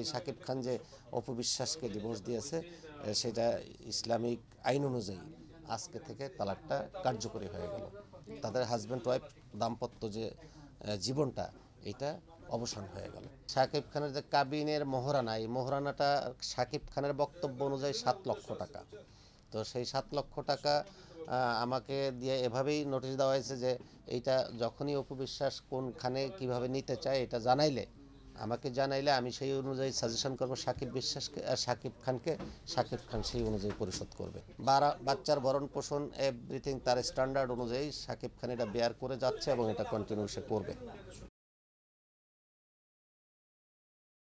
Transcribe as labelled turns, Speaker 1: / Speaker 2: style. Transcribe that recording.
Speaker 1: এই সাকিব খান যে অপবিশ্বাসকে ডিভোর্স দিয়েছে সেটা ইসলামিক আইন অনুযায়ী আজকে থেকে তালাকটা কার্যকরী হয়ে গেল তাদের হাজব্যান্ড ওয়াইফ দাম্পত্য যে জীবনটা এটা অবসান হয়ে গেল সাকিব খানের যে কাবিনের মহরানা এই মহরানাটা সাকিব খানের বক্তব্য অনুযায়ী সাত লক্ষ টাকা তো সেই সাত লক্ষ টাকা আমাকে দিয়ে এভাবেই নোটিশ দেওয়া হয়েছে যে এইটা যখনই অপবিশ্বাস কোনখানে কিভাবে নিতে চায় এটা জানাইলে আমাকে জানাইলে আমি সেই অনুযায়ী সাজেশন করব সাকিব বিশ্বাসকে সাকিব খানকে সাকিব খান সেই অনুযায়ী পরিশোধ করবে বাচ্চার ভরণ পোষণ এভরিথিং তার স্ট্যান্ডার্ড অনুযায়ী সাকিব খান এটা বেয়ার করে যাচ্ছে এবং এটা কন্টিনিউ সে করবে